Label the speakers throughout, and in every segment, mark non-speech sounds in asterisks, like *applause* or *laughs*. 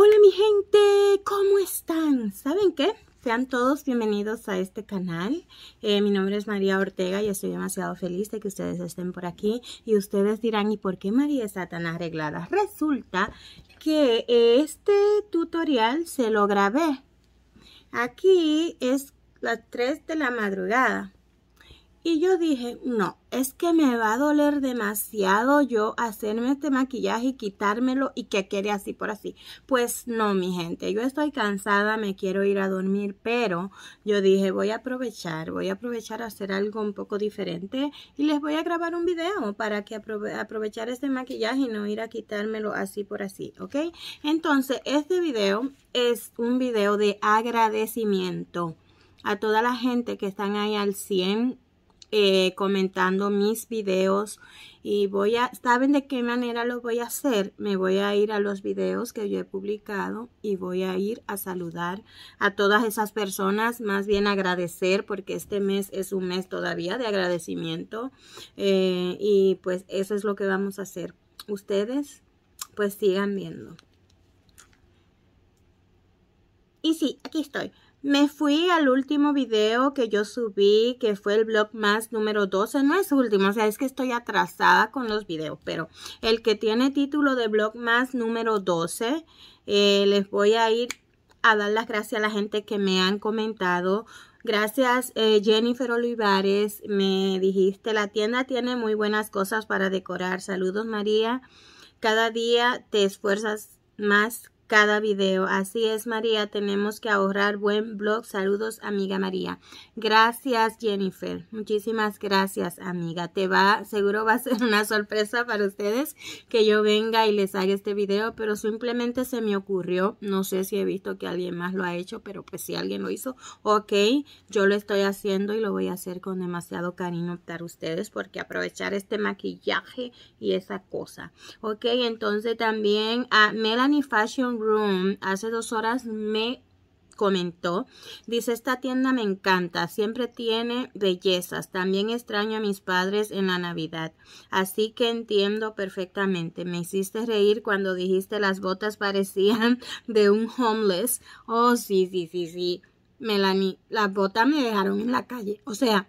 Speaker 1: Hola mi gente, ¿cómo están? ¿Saben qué? Sean todos bienvenidos a este canal. Eh, mi nombre es María Ortega y estoy demasiado feliz de que ustedes estén por aquí. Y ustedes dirán, ¿y por qué María está tan arreglada? Resulta que este tutorial se lo grabé. Aquí es las 3 de la madrugada. Y yo dije, no, es que me va a doler demasiado yo hacerme este maquillaje y quitármelo y que quede así por así. Pues no, mi gente, yo estoy cansada, me quiero ir a dormir, pero yo dije, voy a aprovechar, voy a aprovechar a hacer algo un poco diferente y les voy a grabar un video para que aprovechar este maquillaje y no ir a quitármelo así por así, ¿ok? Entonces, este video es un video de agradecimiento a toda la gente que están ahí al 100 eh, comentando mis videos y voy a, ¿saben de qué manera lo voy a hacer? Me voy a ir a los videos que yo he publicado y voy a ir a saludar a todas esas personas, más bien agradecer porque este mes es un mes todavía de agradecimiento eh, y pues eso es lo que vamos a hacer. Ustedes pues sigan viendo. Y sí, aquí estoy. Me fui al último video que yo subí, que fue el blog más número 12. No es último, o sea, es que estoy atrasada con los videos, pero el que tiene título de blog más número 12, eh, les voy a ir a dar las gracias a la gente que me han comentado. Gracias eh, Jennifer Olivares, me dijiste, la tienda tiene muy buenas cosas para decorar. Saludos María, cada día te esfuerzas más cada video. Así es, María, tenemos que ahorrar buen blog. Saludos, amiga María. Gracias, Jennifer. Muchísimas gracias, amiga. Te va, seguro va a ser una sorpresa para ustedes que yo venga y les haga este video, pero simplemente se me ocurrió. No sé si he visto que alguien más lo ha hecho, pero pues si alguien lo hizo, ok, yo lo estoy haciendo y lo voy a hacer con demasiado cariño para ustedes porque aprovechar este maquillaje y esa cosa. Ok, entonces también a Melanie Fashion Room hace dos horas me comentó. Dice, esta tienda me encanta, siempre tiene bellezas. También extraño a mis padres en la Navidad. Así que entiendo perfectamente. Me hiciste reír cuando dijiste las botas parecían *laughs* de un homeless. Oh, sí, sí, sí, sí. Melanie, las botas me dejaron en la calle. O sea,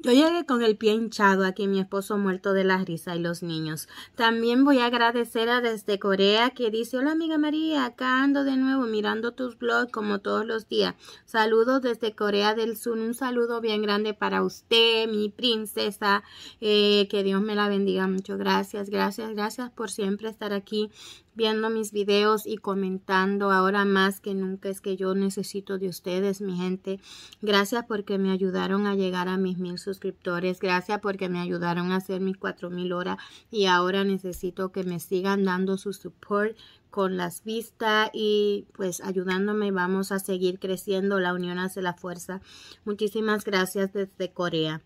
Speaker 1: yo llegué con el pie hinchado aquí, mi esposo muerto de la risa y los niños. También voy a agradecer a desde Corea que dice, hola amiga María, acá ando de nuevo mirando tus blogs como todos los días. Saludos desde Corea del Sur, un saludo bien grande para usted, mi princesa, eh, que Dios me la bendiga mucho. Gracias, gracias, gracias por siempre estar aquí viendo mis videos y comentando ahora más que nunca es que yo necesito de ustedes, mi gente. Gracias porque me ayudaron a llegar a mis mil suscriptores. Gracias porque me ayudaron a hacer mis cuatro mil horas y ahora necesito que me sigan dando su support con las vistas y pues ayudándome vamos a seguir creciendo. La unión hace la fuerza. Muchísimas gracias desde Corea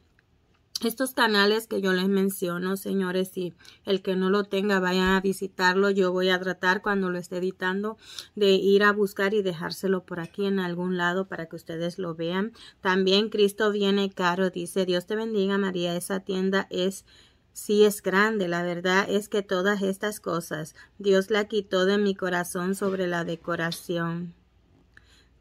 Speaker 1: estos canales que yo les menciono, señores, y el que no lo tenga vaya a visitarlo, yo voy a tratar cuando lo esté editando de ir a buscar y dejárselo por aquí en algún lado para que ustedes lo vean. También Cristo viene caro, dice Dios te bendiga María, esa tienda es sí es grande, la verdad es que todas estas cosas Dios la quitó de mi corazón sobre la decoración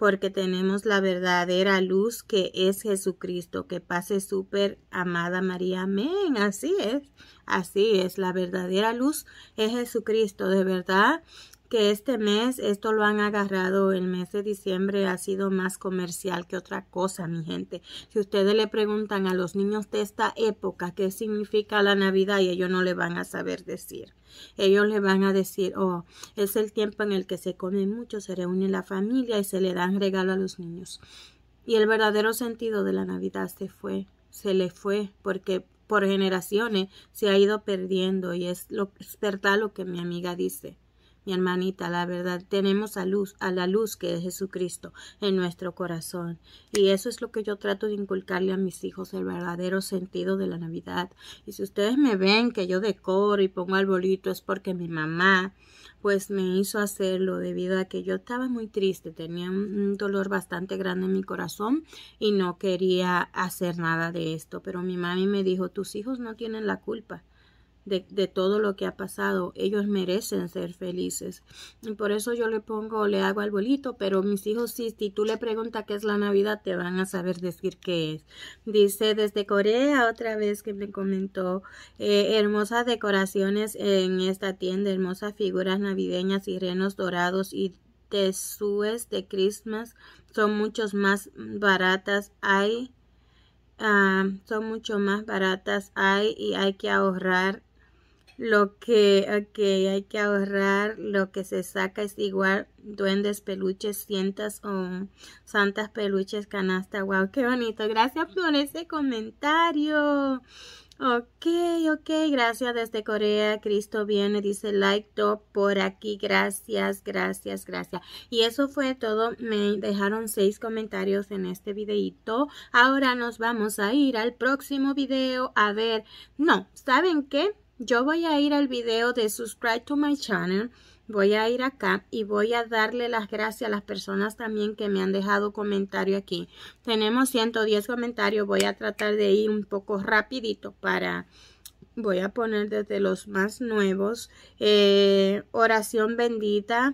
Speaker 1: porque tenemos la verdadera luz que es Jesucristo. Que pase súper, amada María. Amén. Así es. Así es. La verdadera luz es Jesucristo. De verdad, que este mes esto lo han agarrado, el mes de diciembre ha sido más comercial que otra cosa, mi gente. Si ustedes le preguntan a los niños de esta época qué significa la Navidad y ellos no le van a saber decir. Ellos le van a decir, oh, es el tiempo en el que se come mucho, se reúne la familia y se le dan regalo a los niños. Y el verdadero sentido de la Navidad se fue, se le fue, porque por generaciones se ha ido perdiendo y es lo, es verdad lo que mi amiga dice. Mi hermanita, la verdad, tenemos a luz, a la luz que es Jesucristo en nuestro corazón. Y eso es lo que yo trato de inculcarle a mis hijos, el verdadero sentido de la Navidad. Y si ustedes me ven que yo decoro y pongo arbolito, es porque mi mamá, pues me hizo hacerlo debido a que yo estaba muy triste, tenía un dolor bastante grande en mi corazón y no quería hacer nada de esto. Pero mi mami me dijo, tus hijos no tienen la culpa de, todo lo que ha pasado. Ellos merecen ser felices. Y por eso yo le pongo, le hago al bolito pero mis hijos, si, tú le preguntas qué es la Navidad, te van a saber decir qué es. Dice desde Corea, otra vez que me comentó, eh, hermosas decoraciones en esta tienda, hermosas figuras navideñas y renos dorados y tesúes de Christmas son muchos más baratas. Hay ah, son mucho más baratas hay y hay que ahorrar lo que, ok, hay que ahorrar, lo que se saca es igual, duendes, peluches, sientas o um, santas peluches, canasta, wow, qué bonito, gracias por ese comentario. Ok, ok, gracias desde Corea, Cristo viene, dice like top por aquí, gracias, gracias, gracias. Y eso fue todo, me dejaron seis comentarios en este videito. Ahora nos vamos a ir al próximo video a ver, no, ¿saben qué? yo voy a ir al video de subscribe to my channel voy a ir acá y voy a darle las gracias a las personas también que me han dejado comentario aquí. Tenemos 110 comentarios, voy a tratar de ir un poco rapidito para... Voy a poner desde los más nuevos. Eh, oración bendita.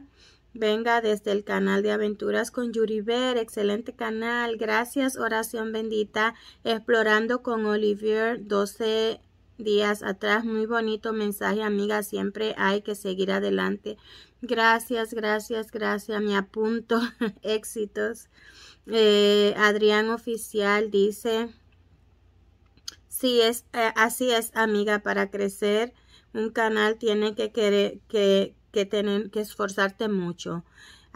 Speaker 1: Venga desde el canal de Aventuras con Yuriver, excelente canal. Gracias, oración bendita. Explorando con Olivier 12 días atrás. Muy bonito mensaje, amiga. Siempre hay que seguir adelante. Gracias, gracias, gracias. Me apunto. *laughs* Éxitos. Eh, Adrián Oficial dice, sí, es, eh, así es, amiga, para crecer un canal tiene que, querer, que, que, tener, que esforzarte mucho.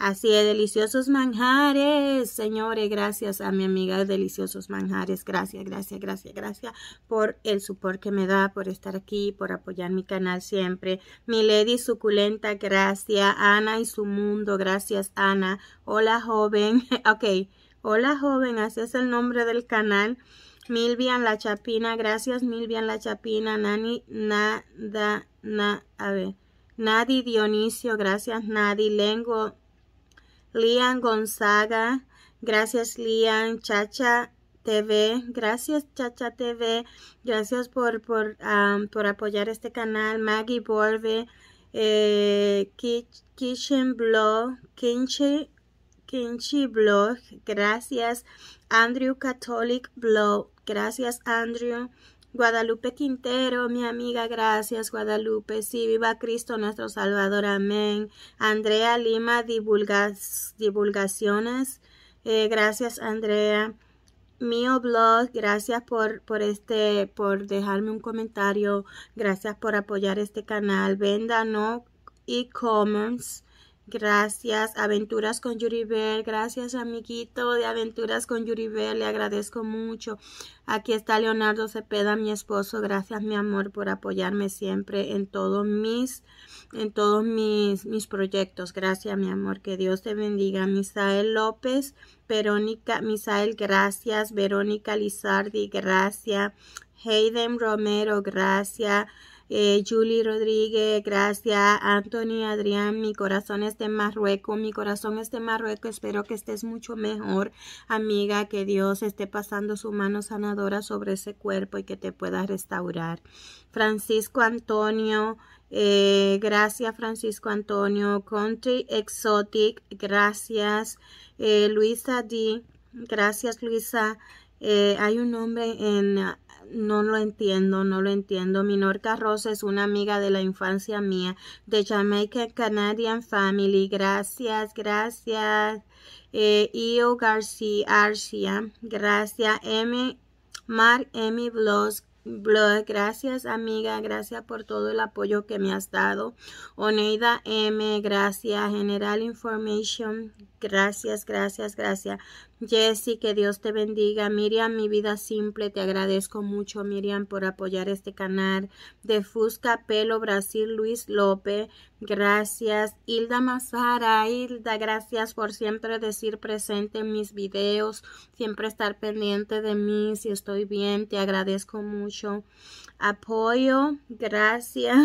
Speaker 1: Así de deliciosos manjares, señores, gracias a mi amiga deliciosos manjares, gracias, gracias, gracias, gracias por el support que me da, por estar aquí, por apoyar mi canal siempre. Mi lady suculenta, gracias, Ana y su mundo, gracias, Ana. Hola, joven, *laughs* ok, hola, joven, así es el nombre del canal. Milvian La Chapina, gracias Milvian La Chapina, Nani, nada, na, a ver, Nadi Dionisio, gracias Nadi, Lengo, Lian Gonzaga, gracias Lian, Chacha TV, gracias Chacha TV, gracias por, por, por apoyar este canal, Maggie Borbe, eh, Kitchen Blog, Blog, gracias, Andrew Catholic Blog, gracias Andrew, Guadalupe Quintero, mi amiga, gracias, Guadalupe. Sí, viva Cristo nuestro Salvador, amén. Andrea Lima, divulgas, divulgaciones. Eh, gracias, Andrea. Mío blog, gracias por, por este, por dejarme un comentario. Gracias por apoyar este canal. Venda no e-commerce. Gracias, Aventuras con Yuribel. Gracias, amiguito de Aventuras con Yuribel. Le agradezco mucho. Aquí está Leonardo Cepeda, mi esposo. Gracias, mi amor, por apoyarme siempre en todos mis en todos mis, mis proyectos. Gracias, mi amor. Que Dios te bendiga. Misael López, Verónica, Misael, gracias. Verónica Lizardi, gracias. Hayden Romero, gracias. Eh, Julie Rodríguez, gracias, Anthony, Adrián, mi corazón es de Marruecos, mi corazón es de Marruecos, espero que estés mucho mejor, amiga, que Dios esté pasando su mano sanadora sobre ese cuerpo y que te pueda restaurar. Francisco Antonio, eh, gracias Francisco Antonio, Country Exotic, gracias, eh, Luisa D, gracias Luisa. Eh, hay un nombre en... No lo entiendo, no lo entiendo. Minorca Rosa es una amiga de la infancia mía, de Jamaica, Canadian Family. Gracias, gracias. Eh, Io García, gracias. M. Mark M. Bloss, gracias amiga, gracias por todo el apoyo que me has dado. Oneida M, gracias. General Information, Gracias, gracias, gracias. Jessy, que Dios te bendiga. Miriam, mi vida simple, te agradezco mucho, Miriam, por apoyar este canal. De Fusca Pelo Brasil, Luis López, gracias. Hilda Mazara, Hilda, gracias por siempre decir presente en mis videos, siempre estar pendiente de mí, si estoy bien, te agradezco mucho. Apoyo, gracias.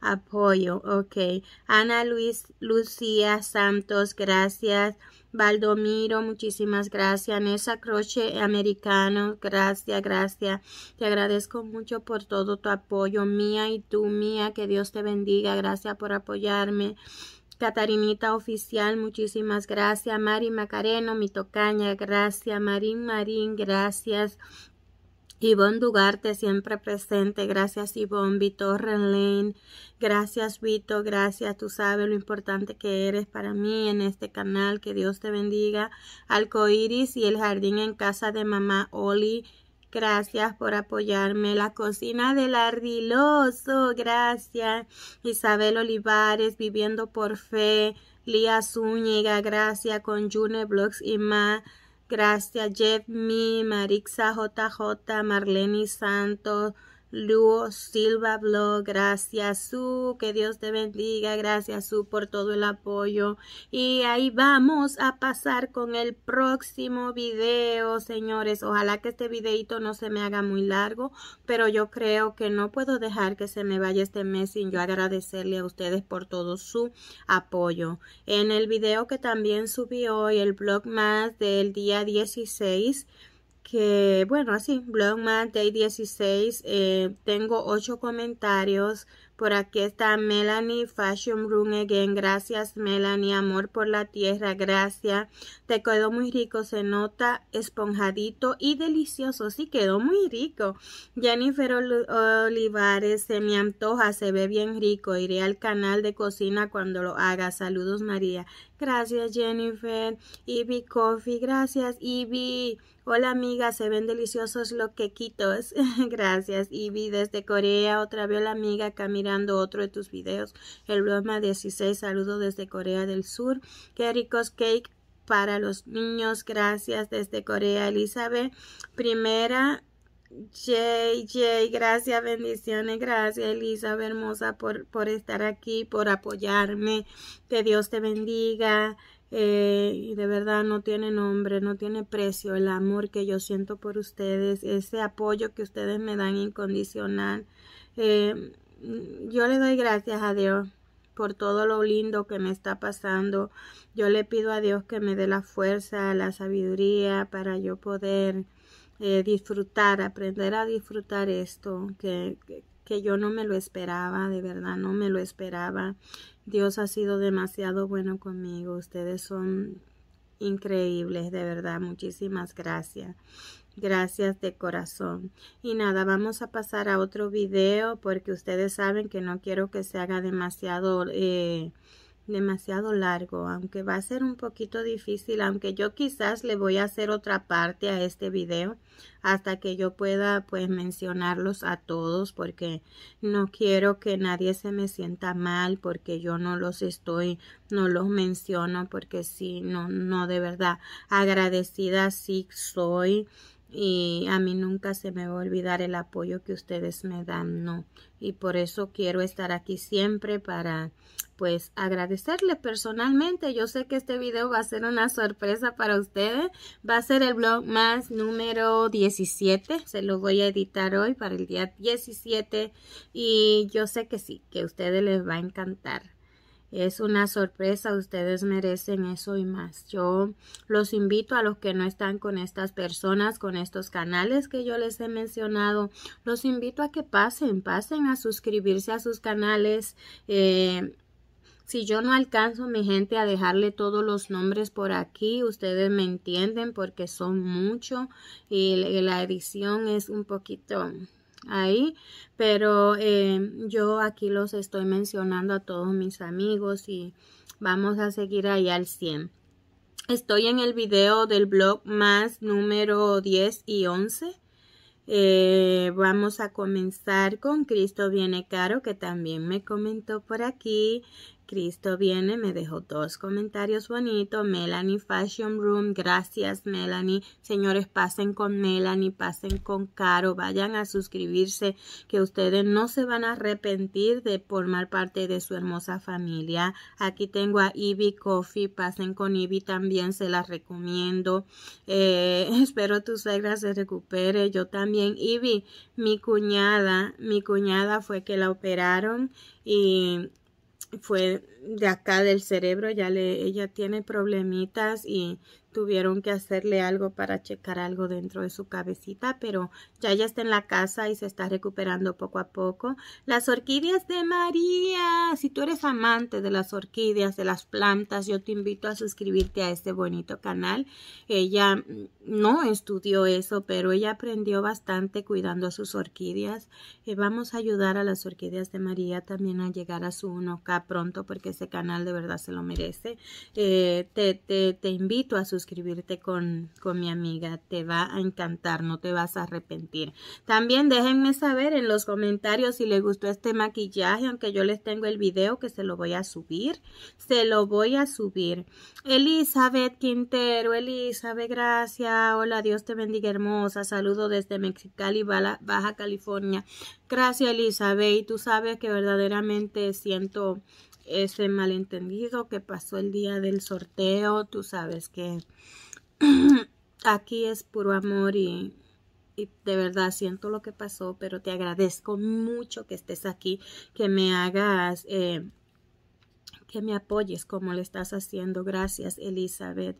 Speaker 1: Apoyo, ok. Ana Luis, Lucía Santos, gracias. Valdomiro, muchísimas gracias. Nessa Croce Americano, gracias, gracias. Te agradezco mucho por todo tu apoyo, mía y tú, mía. Que Dios te bendiga. Gracias por apoyarme. Catarinita Oficial, muchísimas gracias. Mari Macareno, mi tocaña, gracias. Marín Marín, gracias. Ivonne Dugarte siempre presente. Gracias Ivonne, Vitor Renlane. Gracias Vito, gracias. Tú sabes lo importante que eres para mí en este canal. Que Dios te bendiga. Alcoiris y el jardín en casa de mamá Oli. Gracias por apoyarme. La cocina del ardiloso. Gracias. Isabel Olivares, viviendo por fe. Lía Zúñiga, gracias. Con June Blogs y más. Gracias, Jeff Mi, Marixa JJ, Marlene Santos, Luo Silva Blog, gracias su, que Dios te bendiga, gracias su por todo el apoyo. Y ahí vamos a pasar con el próximo video, señores. Ojalá que este videito no se me haga muy largo, pero yo creo que no puedo dejar que se me vaya este mes sin yo agradecerle a ustedes por todo su apoyo. En el video que también subí hoy, el blog más del día 16, que bueno, así, Blogman Day 16, eh, tengo 8 comentarios, por aquí está Melanie, Fashion Room Again. Gracias, Melanie. Amor por la tierra, gracias. Te quedó muy rico, se nota esponjadito y delicioso. Sí, quedó muy rico. Jennifer Olivares, se me antoja, se ve bien rico. Iré al canal de cocina cuando lo haga. Saludos, María. Gracias, Jennifer. Ivy Coffee, gracias, Ivy. Hola amiga, se ven deliciosos los quequitos. *laughs* gracias, Ivy desde Corea. Otra vez la amiga Camila otro de tus videos. El Bloma 16, saludo desde Corea del Sur. Qué ricos cake para los niños. Gracias desde Corea, Elizabeth. Primera, JJ, gracias, bendiciones, gracias Elizabeth hermosa por, por estar aquí, por apoyarme, que Dios te bendiga, eh, y de verdad no tiene nombre, no tiene precio el amor que yo siento por ustedes, ese apoyo que ustedes me dan incondicional. Eh, Mm, yo le doy gracias a Dios por todo lo lindo que me está pasando. Yo le pido a Dios que me dé la fuerza, la sabiduría para yo poder eh, disfrutar, aprender a disfrutar esto, que, que yo no me lo esperaba, de verdad no me lo esperaba. Dios ha sido demasiado bueno conmigo, ustedes son increíbles, de verdad, muchísimas gracias. Gracias de corazón. Y nada, vamos a pasar a otro video porque ustedes saben que no quiero que se haga demasiado, eh, demasiado largo, aunque va a ser un poquito difícil, aunque yo quizás le voy a hacer otra parte a este video hasta que yo pueda pues mencionarlos a todos porque no quiero que nadie se me sienta mal porque yo no los estoy, no los menciono porque sí, no, no de verdad agradecida sí soy y a mí nunca se me va a olvidar el apoyo que ustedes me dan, no. Y por eso quiero estar aquí siempre para pues agradecerle personalmente. Yo sé que este video va a ser una sorpresa para ustedes. Va a ser el blog más número 17. Se lo voy a editar hoy para el día 17. Y yo sé que sí, que a ustedes les va a encantar. Es una sorpresa, ustedes merecen eso y más. Yo los invito a los que no están con estas personas, con estos canales que yo les he mencionado, los invito a que pasen, pasen a suscribirse a sus canales. Eh, si yo no alcanzo, mi gente, a dejarle todos los nombres por aquí, ustedes me entienden porque son mucho y la edición es un poquito ahí, pero eh, yo aquí los estoy mencionando a todos mis amigos y vamos a seguir ahí al 100. Estoy en el video del blog más número 10 y 11. Eh, vamos a comenzar con Cristo viene caro, que también me comentó por aquí. Cristo viene, me dejó dos comentarios bonitos. Melanie Fashion Room, gracias Melanie. Señores, pasen con Melanie, pasen con Caro, vayan a suscribirse, que ustedes no se van a arrepentir de formar parte de su hermosa familia. Aquí tengo a Ivy Coffee, pasen con Ivy también, se las recomiendo. Eh, *laughs* espero tu suegra se recupere, yo también. Ivy, mi cuñada, mi cuñada fue que la operaron y fue de acá del cerebro, ya le, ella tiene problemitas y tuvieron que hacerle algo para checar algo dentro de su cabecita, pero ya ya está en la casa y se está recuperando poco a poco. Las orquídeas de María, si tú eres amante de las orquídeas, de las plantas, yo te invito a suscribirte a este bonito canal. Ella mm, no estudió eso, pero ella aprendió bastante cuidando a sus orquídeas. Eh, vamos a ayudar a las orquídeas de María también a llegar a su 1K pronto porque ese canal de verdad se lo merece. Eh, te, te, te invito a suscribirte suscribirte con, con mi amiga. Te va a encantar, no te vas a arrepentir. También déjenme saber en los comentarios si les gustó este maquillaje, aunque yo les tengo el video que se lo voy a subir. Se lo voy a subir. Elizabeth Quintero, Elizabeth, gracias. Hola, Dios te bendiga hermosa. Saludo desde Mexicali, Baja California. Gracias, Elizabeth. Y tú sabes que verdaderamente siento ese malentendido que pasó el día del sorteo. Tú sabes que *clears throat* aquí es puro amor y, de verdad siento lo que pasó, pero te agradezco mucho que estés aquí, que me hagas, eh, que me apoyes como le estás haciendo. Gracias, Elizabeth.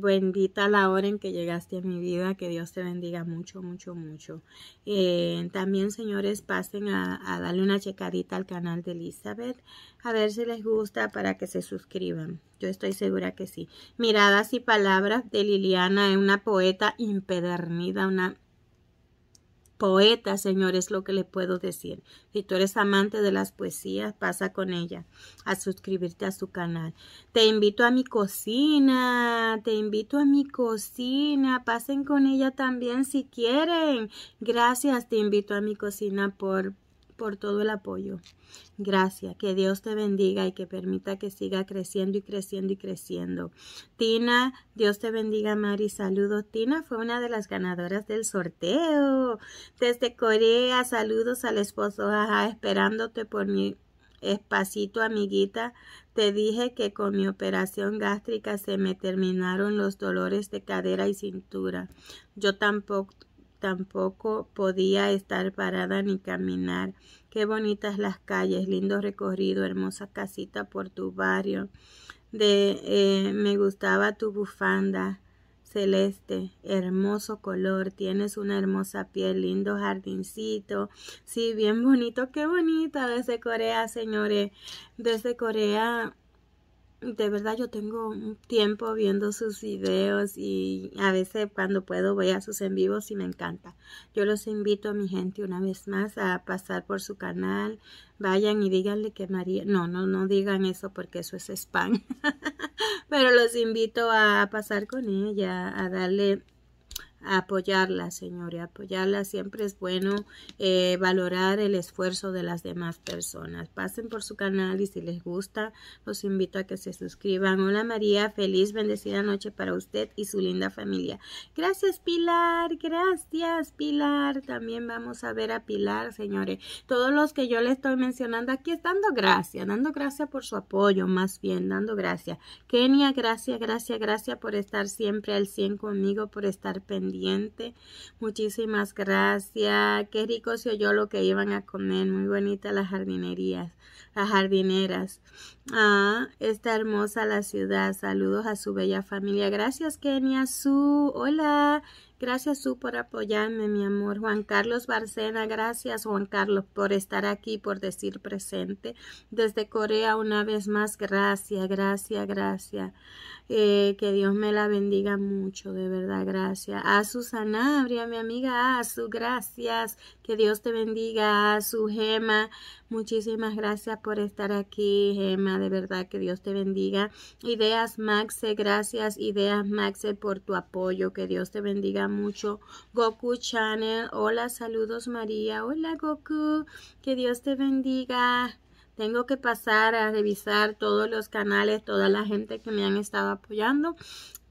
Speaker 1: Bendita la hora en que llegaste a mi vida, que Dios te bendiga mucho, mucho, mucho. Eh, también, señores, pasen a, darle una checadita al canal de Elizabeth, a ver si les gusta para que se suscriban. Yo estoy segura que sí. Miradas y palabras de Liliana una poeta impedernida, una poeta, Señor, es lo que le puedo decir. Si tú eres amante de las poesías, pasa con ella a suscribirte a su canal. Te invito a mi cocina, te invito a mi cocina. Pasen con ella también si quieren. Gracias, te invito a mi cocina por por todo el apoyo. Gracias, que Dios te bendiga y que permita que siga creciendo y creciendo y creciendo. Tina, Dios te bendiga, Mari. Saludos. Tina fue una de las ganadoras del sorteo. Desde Corea, saludos al esposo, ajá, esperándote por mi espacito, amiguita. Te dije que con mi operación gástrica se me terminaron los dolores de cadera y cintura. Yo tampoco tampoco podía estar parada ni caminar. Qué bonitas las calles, lindo recorrido, hermosa casita por tu barrio. De eh, me gustaba tu bufanda celeste, hermoso color, tienes una hermosa piel, lindo jardincito, sí, bien bonito, qué bonita desde Corea, señores, desde Corea de verdad yo tengo un tiempo viendo sus videos y a veces cuando puedo voy a sus en vivos y me encanta. Yo los invito a mi gente una vez más a pasar por su canal, vayan y díganle que María, no, no, no digan eso porque eso es spam, *laughs* pero los invito a pasar con ella, a darle apoyarla, señores apoyarla siempre es bueno eh, valorar el esfuerzo de las demás personas. Pasen por su canal y si les gusta, los invito a que se suscriban. Hola María, feliz, bendecida noche para usted y su linda familia. Gracias Pilar, gracias Pilar. También vamos a ver a Pilar, señores. Todos los que yo le estoy mencionando aquí es gracias, dando gracias por su apoyo, más bien, dando gracias. Kenia, gracias, gracias, gracias por estar siempre al 100 conmigo, por estar pendiente Muchísimas gracias. Qué rico se oyó lo que iban a comer. Muy bonita las jardinerías, las jardineras. Ah, está hermosa la ciudad. Saludos a su bella familia. Gracias, Kenia Su. Hola. Gracias tú por apoyarme, mi amor. Juan Carlos Barcena, gracias Juan Carlos por estar aquí, por decir presente. Desde Corea, una vez más, gracias, gracias, gracias. Eh, que Dios me la bendiga mucho, de verdad, gracias. A Sanabria, mi amiga a su, gracias. Que Dios te bendiga, a su Gema. Muchísimas gracias por estar aquí, Gema, de verdad, que Dios te bendiga. Ideas Maxe, gracias, Ideas Maxe, por tu apoyo, que Dios te bendiga mucho. Goku Channel, hola, saludos María, hola Goku, que Dios te bendiga. Tengo que pasar a revisar todos los canales, toda la gente que me han estado apoyando.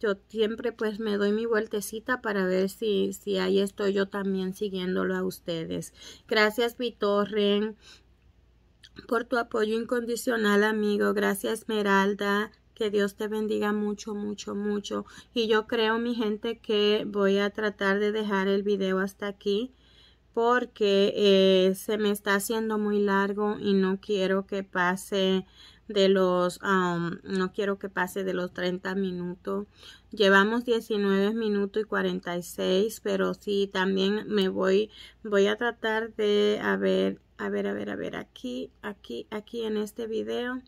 Speaker 1: Yo siempre pues me doy mi vueltecita para ver si, si ahí estoy yo también siguiéndolo a ustedes. Gracias Vitorren por tu apoyo incondicional amigo. Gracias Esmeralda. Que Dios te bendiga mucho, mucho, mucho. Y yo creo, mi gente, que voy a tratar de dejar el video hasta aquí porque eh, se me está haciendo muy largo y no quiero que pase de los um, no quiero que pase de los 30 minutos llevamos 19 minutos y 46 pero sí también me voy voy a tratar de ver a ver a ver a ver aquí aquí aquí en este video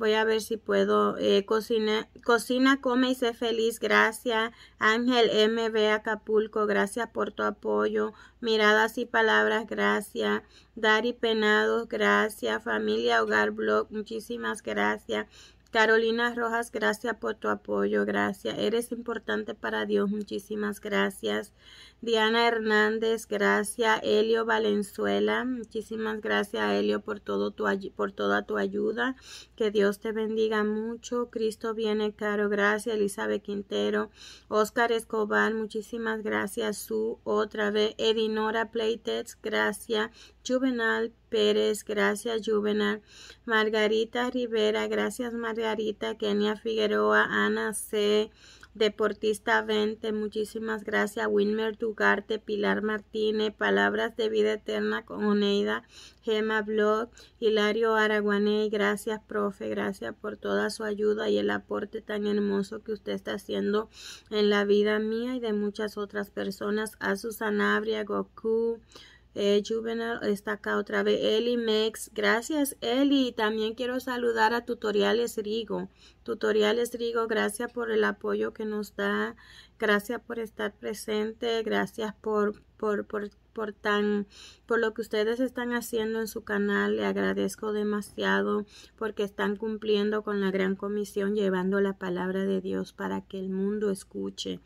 Speaker 1: Voy a ver si puedo. Eh, cocina, cocina, come y sé feliz. Gracias. Ángel MB Acapulco. Gracias por tu apoyo. Miradas y palabras. Gracias. Dari Penado. Gracias. Familia Hogar Blog. Muchísimas gracias. Carolina Rojas, gracias por tu apoyo, gracias. Eres importante para Dios, muchísimas gracias. Diana Hernández, gracias. Elio Valenzuela, muchísimas gracias, Elio, por, todo tu, por toda tu ayuda. Que Dios te bendiga mucho. Cristo viene caro, gracias. Elizabeth Quintero, Oscar Escobar, muchísimas gracias. Su otra vez, Edinora Playtex, gracias. Juvenal Pérez, gracias Juvenal, Margarita Rivera, gracias Margarita, Kenia Figueroa, Ana C. Deportista 20, muchísimas gracias. Wilmer Dugarte, Pilar Martínez, Palabras de Vida Eterna con Oneida, Gema Blog, Hilario Araguaney, gracias, profe, gracias por toda su ayuda y el aporte tan hermoso que usted está haciendo en la vida mía y de muchas otras personas. A Susana Goku, eh, está acá otra vez. Eli Mex, gracias Eli. También quiero saludar a Tutoriales Rigo. Tutoriales Rigo, gracias por el apoyo que nos da. Gracias por estar presente. Gracias por, por, por, por tan, por lo que ustedes están haciendo en su canal. Le agradezco demasiado porque están cumpliendo con la gran comisión llevando la palabra de Dios para que el mundo escuche.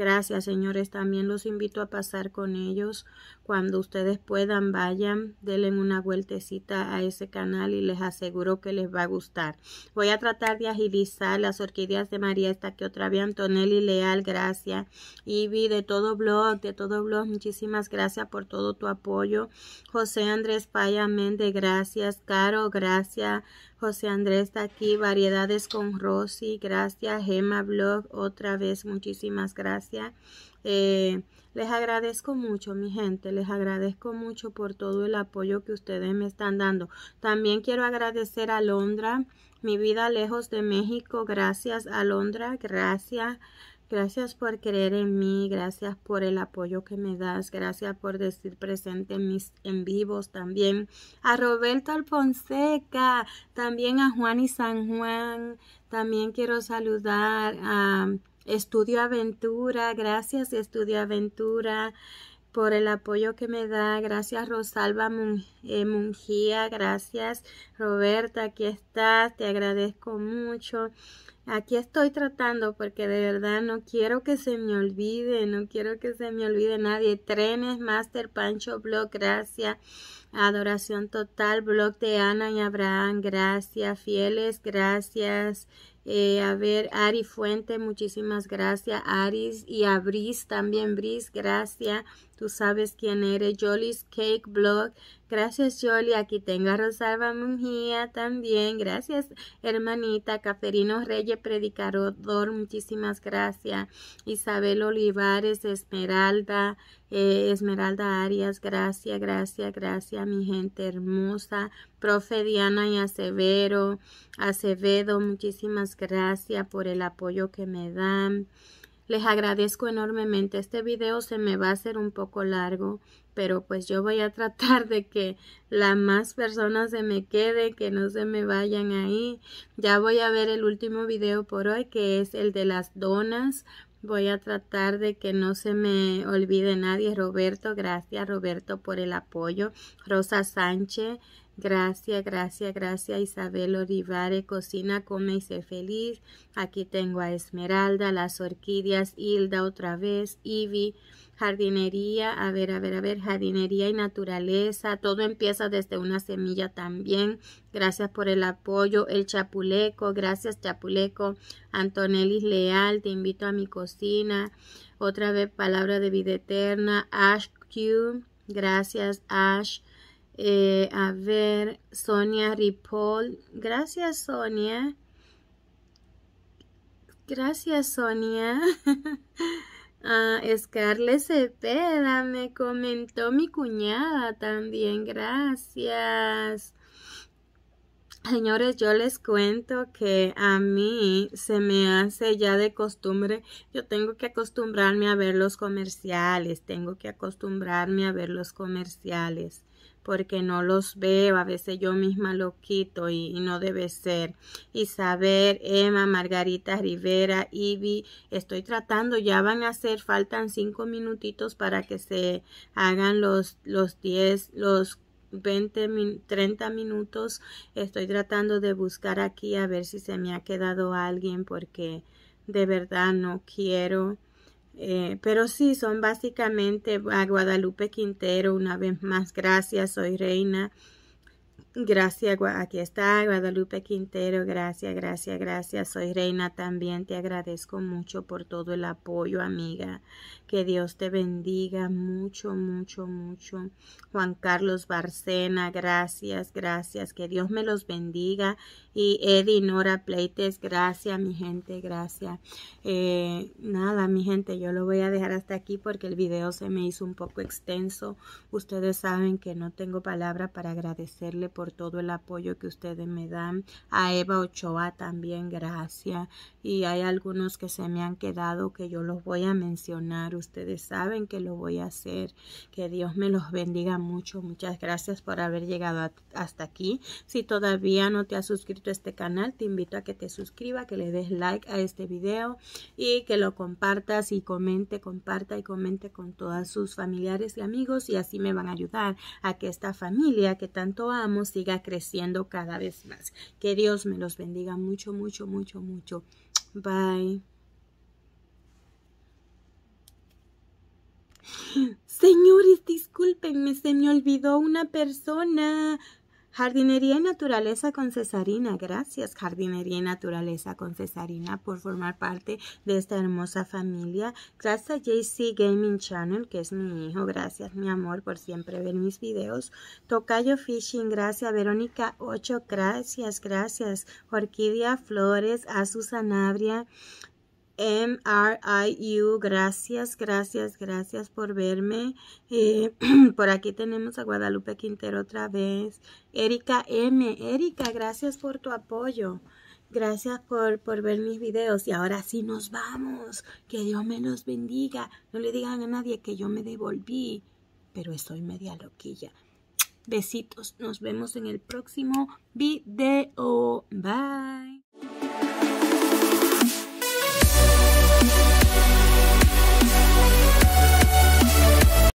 Speaker 1: Gracias, señores. También los invito a pasar con ellos. Cuando ustedes puedan, vayan, denle una vueltecita a ese canal y les aseguro que les va a gustar. Voy a tratar de agilizar las orquídeas de María, esta que otra vez, Antonelli Leal, gracias. vi de todo blog, de todo blog, muchísimas gracias por todo tu apoyo. José Andrés Paya Méndez, gracias. Caro, gracias. José Andrés está aquí, Variedades con Rosy, gracias, Gema Blog, otra vez muchísimas gracias. Eh, les agradezco mucho, mi gente, les agradezco mucho por todo el apoyo que ustedes me están dando. También quiero agradecer a Londra, mi vida lejos de México, gracias a Londra, gracias. Gracias por creer en mí, gracias por el apoyo que me das, gracias por decir presente en mis en vivos también. A Roberto Alfonseca, también a Juan y San Juan, también quiero saludar a Estudio Aventura, gracias Estudio Aventura por el apoyo que me da. Gracias Rosalba eh, Mungía, gracias Roberta, aquí estás, te agradezco mucho. Aquí estoy tratando porque de verdad no quiero que se me olvide, no quiero que se me olvide nadie. Trenes, Master, Pancho, Blog, gracias. Adoración total, Blog de Ana y Abraham, gracias. Fieles, gracias. Eh, a ver, Ari Fuente, muchísimas gracias. Ari y a Bris, también Bris, gracias. Tú sabes quién eres, Jolly's Cake Blog. Gracias, Jolly. Aquí tengo Rosalba Mungía también. Gracias, hermanita. Caferino Reyes, predicador. Muchísimas gracias. Isabel Olivares, Esmeralda. Eh, Esmeralda Arias, gracias, gracias, gracias, mi gente hermosa. Profe Diana y Acevedo. Acevedo, muchísimas gracias por el apoyo que me dan. Les agradezco enormemente. Este video se me va a hacer un poco largo, pero pues yo voy a *laughs* tratar de que las más personas se me quede, que no se me vayan ahí. Ya voy a ver el último video por hoy, que es el de las donas. Voy a tratar de que no se me olvide nadie. Roberto, gracias Roberto por el apoyo. Rosa Sánchez, Gracias, gracias, gracias Isabel Olivares, cocina, come y sé feliz. Aquí tengo a Esmeralda, las orquídeas, Hilda otra vez, Ivy, jardinería, a ver, a ver, a ver, jardinería y naturaleza. Todo empieza desde una semilla también. Gracias por el apoyo, el chapuleco, gracias chapuleco. Antonelis Leal, te invito a mi cocina. Otra vez, palabra de vida eterna, Ash Q, gracias Ash. Eh, a ver, Sonia Ripoll. Gracias, Sonia. Gracias, Sonia. *laughs* ah, Scarlett Cepeda me comentó mi cuñada también. Gracias. Señores, yo les cuento que a mí se me hace ya de costumbre, yo tengo que acostumbrarme a ver los comerciales, tengo que acostumbrarme a ver los comerciales porque no los veo, a veces yo misma lo quito y, no debe ser. Isabel, Emma, Margarita Rivera, Ivy, estoy tratando, ya van a hacer, faltan cinco minutitos para que se hagan los, los 10, los 20, treinta minutos. Estoy tratando de buscar aquí a ver si se me ha quedado alguien porque de verdad no quiero eh, pero sí, son básicamente a Guadalupe Quintero, una vez más, gracias, soy reina. Gracias, aquí está Guadalupe Quintero, gracias, gracias, gracias. Soy Reina también, te agradezco mucho por todo el apoyo, amiga. Que Dios te bendiga mucho, mucho, mucho. Juan Carlos Barcena, gracias, gracias. Que Dios me los bendiga. Y Eddie Nora Pleites, gracias, mi gente, gracias. Eh, nada, mi gente, yo lo voy a dejar hasta aquí porque el video se me hizo un poco extenso. Ustedes saben que no tengo palabra para agradecerle por por todo el apoyo que ustedes me dan. A Eva Ochoa también, gracias. Y hay algunos que se me han quedado que yo los voy a mencionar. Ustedes saben que lo voy a hacer. Que Dios me los bendiga mucho. Muchas gracias por haber llegado hasta aquí. Si todavía no te has suscrito a este canal, te invito a que te suscribas, que le des like a este video y que lo compartas y comente, comparta y comente con todas sus familiares y amigos y así me van a ayudar a que esta familia que tanto amo siga creciendo cada vez más. Que Dios me los bendiga mucho, mucho, mucho, mucho. Bye. Señores, discúlpenme, se me olvidó una persona. Jardinería y Naturaleza con Cesarina. Gracias, Jardinería y Naturaleza con Cesarina, por formar parte de esta hermosa familia. Gracias JC Gaming Channel, que es mi hijo. Gracias, mi amor, por siempre ver mis videos. Tocayo Fishing, gracias. Verónica ocho. gracias, gracias. Orquídea Flores, a Sanabria, M-R-I-U. gracias, gracias, gracias por verme. Eh, *clears throat* por aquí tenemos a Guadalupe Quintero otra vez. Erika M, Erika, gracias por tu apoyo. Gracias por, por ver mis videos. Y ahora sí nos vamos. Que Dios me los bendiga. No le digan a nadie que yo me devolví, pero estoy media loquilla. Besitos. Nos vemos en el próximo video. Bye.